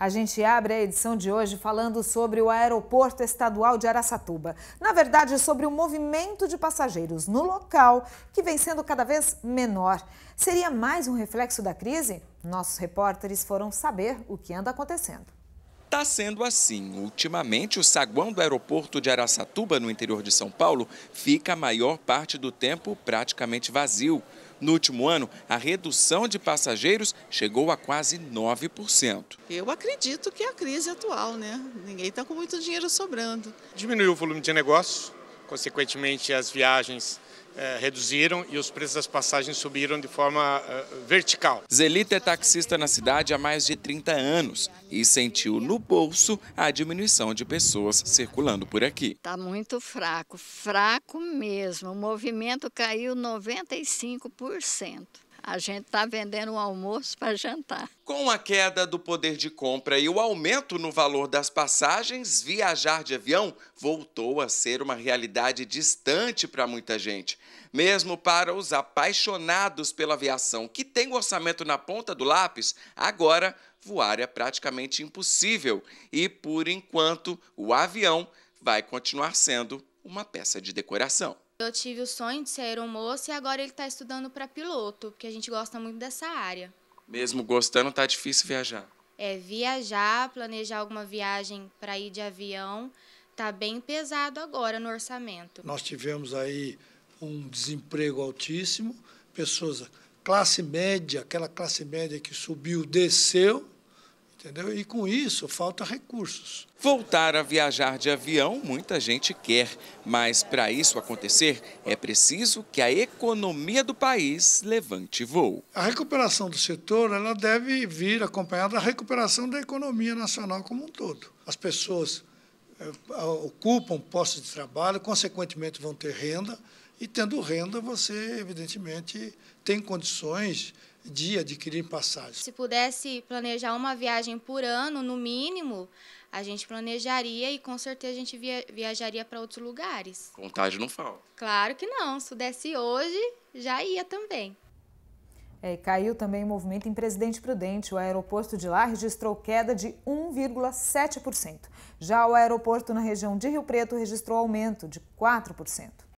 A gente abre a edição de hoje falando sobre o aeroporto estadual de Araçatuba. Na verdade, é sobre o movimento de passageiros no local, que vem sendo cada vez menor. Seria mais um reflexo da crise? Nossos repórteres foram saber o que anda acontecendo. Está sendo assim. Ultimamente, o saguão do aeroporto de Araçatuba, no interior de São Paulo, fica a maior parte do tempo praticamente vazio. No último ano, a redução de passageiros chegou a quase 9%. Eu acredito que é a crise atual, né? Ninguém está com muito dinheiro sobrando. Diminuiu o volume de negócio, consequentemente, as viagens eh, reduziram e os preços das passagens subiram de forma eh, vertical. Zelita é taxista na cidade há mais de 30 anos e sentiu no bolso a diminuição de pessoas circulando por aqui. Está muito fraco, fraco mesmo. O movimento caiu 95%. A gente está vendendo um almoço para jantar. Com a queda do poder de compra e o aumento no valor das passagens, viajar de avião voltou a ser uma realidade distante para muita gente. Mesmo para os apaixonados pela aviação, que tem o orçamento na ponta do lápis, agora voar é praticamente impossível. E, por enquanto, o avião vai continuar sendo uma peça de decoração. Eu tive o sonho de ser aeromoça e agora ele está estudando para piloto, porque a gente gosta muito dessa área. Mesmo gostando, tá difícil viajar. É, viajar, planejar alguma viagem para ir de avião, tá bem pesado agora no orçamento. Nós tivemos aí um desemprego altíssimo, pessoas classe média, aquela classe média que subiu, desceu, entendeu? E com isso falta recursos. Voltar a viajar de avião muita gente quer, mas para isso acontecer é preciso que a economia do país levante voo. A recuperação do setor ela deve vir acompanhada da recuperação da economia nacional como um todo. As pessoas eh, ocupam postos de trabalho, consequentemente vão ter renda, e tendo renda, você, evidentemente, tem condições de adquirir passagem. Se pudesse planejar uma viagem por ano, no mínimo, a gente planejaria e com certeza a gente via viajaria para outros lugares. Contagem não falta. Claro que não. Se pudesse hoje, já ia também. É, caiu também o movimento em Presidente Prudente. O aeroporto de lá registrou queda de 1,7%. Já o aeroporto na região de Rio Preto registrou aumento de 4%.